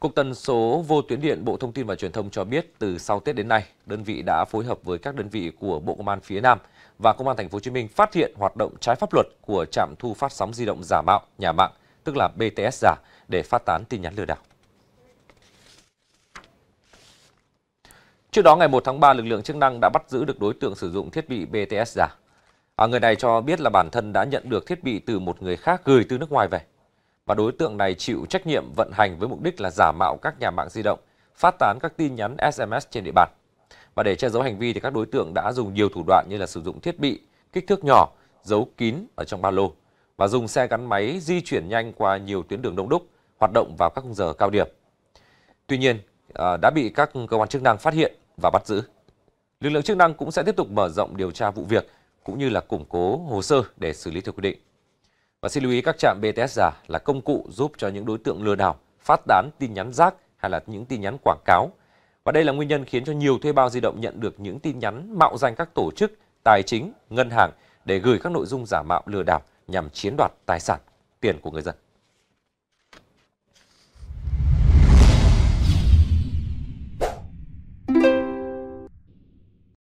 Cục tần số vô tuyến điện Bộ Thông tin và Truyền thông cho biết từ sau Tết đến nay, đơn vị đã phối hợp với các đơn vị của Bộ Công an phía Nam và Công an Thành phố Hồ Chí Minh phát hiện hoạt động trái pháp luật của trạm thu phát sóng di động giả mạo nhà mạng, tức là BTS giả để phát tán tin nhắn lừa đảo. Trước đó ngày 1 tháng 3, lực lượng chức năng đã bắt giữ được đối tượng sử dụng thiết bị BTS giả. À, người này cho biết là bản thân đã nhận được thiết bị từ một người khác gửi từ nước ngoài về và đối tượng này chịu trách nhiệm vận hành với mục đích là giả mạo các nhà mạng di động, phát tán các tin nhắn SMS trên địa bàn. Và để che giấu hành vi thì các đối tượng đã dùng nhiều thủ đoạn như là sử dụng thiết bị kích thước nhỏ, giấu kín ở trong ba lô và dùng xe gắn máy di chuyển nhanh qua nhiều tuyến đường đông đúc, hoạt động vào các khung giờ cao điểm. Tuy nhiên, à, đã bị các cơ quan chức năng phát hiện và bắt giữ. Lực lượng chức năng cũng sẽ tiếp tục mở rộng điều tra vụ việc cũng như là củng cố hồ sơ để xử lý theo quy định. Và xin lưu ý các trạm BTS giả là công cụ giúp cho những đối tượng lừa đảo phát tán tin nhắn rác hay là những tin nhắn quảng cáo. Và đây là nguyên nhân khiến cho nhiều thuê bao di động nhận được những tin nhắn mạo danh các tổ chức, tài chính, ngân hàng để gửi các nội dung giả mạo lừa đảo nhằm chiếm đoạt tài sản, tiền của người dân.